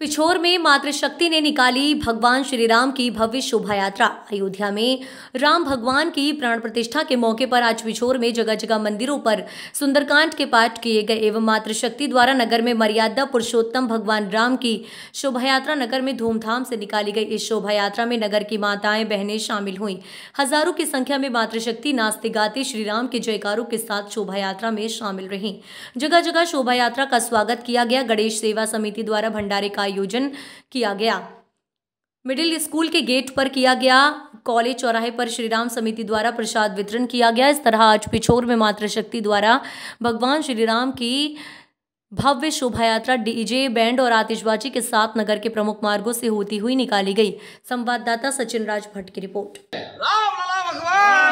पिछोर में मातृशक्ति ने निकाली भगवान श्री राम की भव्य शोभा यात्रा अयोध्या में राम भगवान की प्राण प्रतिष्ठा के मौके पर आज पिछोर में जगह जगह मंदिरों पर सुंदरकांड के पाठ किए गए एवं मातृशक्ति द्वारा नगर में मर्यादा पुरुषोत्तम भगवान राम की शोभा यात्रा नगर में धूमधाम से निकाली गई इस शोभा यात्रा में नगर की माताएं बहनें शामिल हुई हजारों की संख्या में मातृशक्ति नास्ते गाते श्री राम के जयकारों के साथ शोभा यात्रा में शामिल रही जगह जगह शोभा यात्रा का स्वागत किया गया गणेश सेवा समिति द्वारा भंडारे आयोजन किया गया मिडिल स्कूल के गेट पर किया गया कॉलेज चौराहे पर श्रीराम समिति द्वारा प्रसाद वितरण किया गया इस तरह आज पिछोर में मातृशक्ति द्वारा भगवान श्री राम की भव्य शोभा यात्रा डीजे बैंड और आतिशबाजी के साथ नगर के प्रमुख मार्गों से होती हुई निकाली गई संवाददाता सचिन राज भट्ट की रिपोर्ट राम भगवान